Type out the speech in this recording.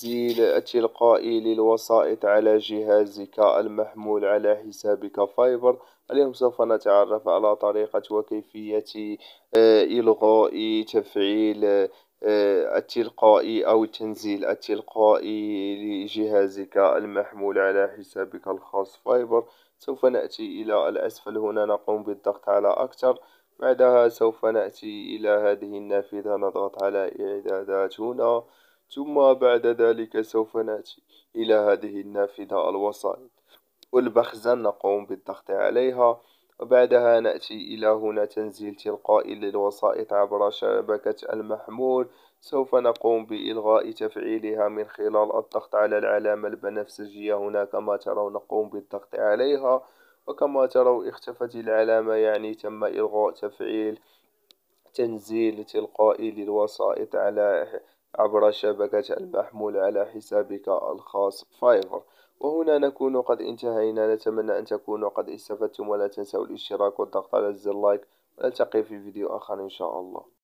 تنزيل التلقائي للوسائط على جهازك المحمول على حسابك فايبر اليوم سوف نتعرف على طريقة وكيفية آه، إلغاء تفعيل آه، التلقائي أو التنزيل التلقائي لجهازك المحمول على حسابك الخاص فايبر سوف نأتي إلى الأسفل هنا نقوم بالضغط على أكثر بعدها سوف نأتي إلى هذه النافذة نضغط على إعدادات هنا ثم بعد ذلك سوف نأتي إلى هذه النافذة الوسائط والبخزن نقوم بالضغط عليها وبعدها نأتي إلى هنا تنزيل تلقائي للوسائط عبر شبكة المحمول سوف نقوم بإلغاء تفعيلها من خلال الضغط على العلامة البنفسجية هنا كما ترون نقوم بالضغط عليها وكما ترون اختفت العلامة يعني تم إلغاء تفعيل تنزيل تلقائي للوسائط على عبر شبكة المحمول على حسابك الخاص فايفر وهنا نكون قد انتهينا نتمنى أن تكونوا قد استفدتم ولا تنسوا الاشتراك والضغط على زر لايك ونلتقي في فيديو آخر إن شاء الله